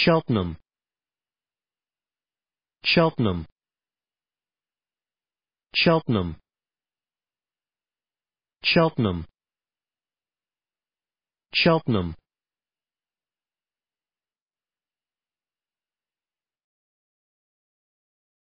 Cheltenham Cheltenham Cheltenham Cheltenham Cheltenham